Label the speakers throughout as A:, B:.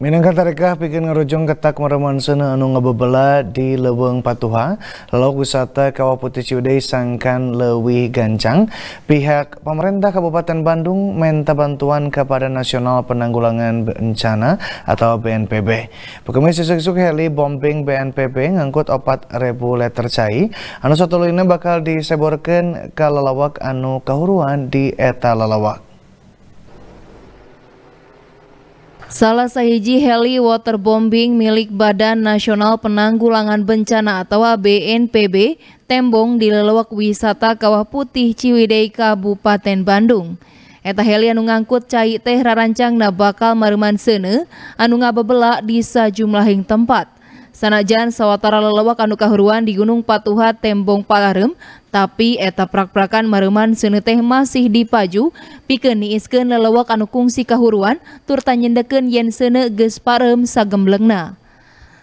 A: Minangkatarekah bikin ngerujung ketak mereman sana anu ngebebela di leweng patuha, lalu wisata Kawah Putih Ciwidey sangkan lebih gancang. Pihak pemerintah Kabupaten Bandung minta bantuan kepada Nasional Penanggulangan Bencana atau BNPB. Pekemis susuk-susuk heli bombing BNPB ngangkut 4.000 liter cai. Anu satu bakal diseborkan ke lalawak anu kahuruan di eta lalawak.
B: Salah sahiji heli waterbombing milik Badan Nasional Penanggulangan Bencana atau BNPB tembong di lelewak wisata Kawah Putih Ciwidey Kabupaten Bandung. Eta heli anu ngangkut cai teh rarancang na bakal maruman sene anu ngabebelak di sajumlahing tempat. Sanajan sawatara lelewa kanu kahuruan di Gunung Patuha Tembong Palarem, tapi eta prak-prakan mareman seuneu teh masih dipaju, pikeun niiskeun lelewa kanu kungsi kahuruan tur tanyendeukeun yen seuneu geus parem sagemblengna.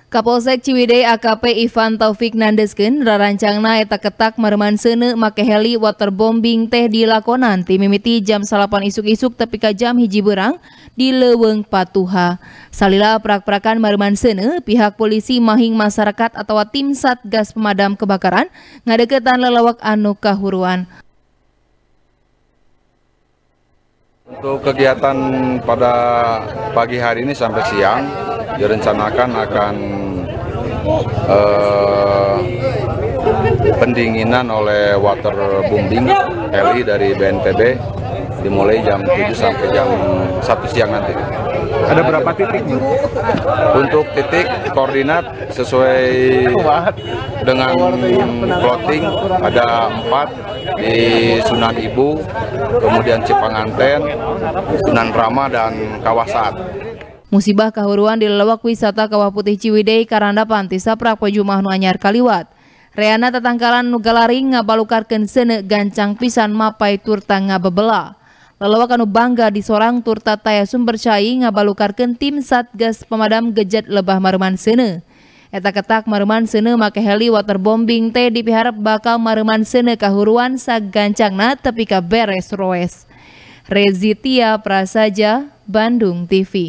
B: Kapolsek Ciwidey AKP Ivan Taufik Nandesken rarancangna eta ketak mereman sene make heli waterbombing teh di lakonan timimiti jam salapan isuk-isuk tepi ka jam hiji berang di Leweng Patuha. Salila prak-prakan mereman sene pihak polisi mahing masyarakat atau tim Satgas Pemadam Kebakaran ngadeketan lelawak anu kahuruan.
C: Untuk kegiatan pada pagi hari ini sampai siang, direncanakan akan uh, pendinginan oleh water bombing heli dari BNPB dimulai jam 7 sampai jam 1 siang nanti. Ada berapa titik? Untuk titik koordinat sesuai dengan plotting ada 4 di Sunan Ibu, kemudian Cipanganten, Sunan Rama dan Kawasat.
B: Musibah kahuruan di lelewak wisata Kawah Putih Ciwidey Karanda Panti Saprak Pejumah Nuanyar Kaliwat. Reana tetangkalan nugalaring ngabalukarkeun seune gancang pisan mapai turta ngabebela. Lelewak anu bangga di sorang turta taya sumber cai ngabalukarkeun tim Satgas Pemadam Gejet Lebah Maruman seune. Eta ketak Maruman seune make heli waterbombing teh dipiharep bakal Maruman seune kahuruan sagancangna tepi ka beres roes. Rezitia Prasaja, Bandung TV.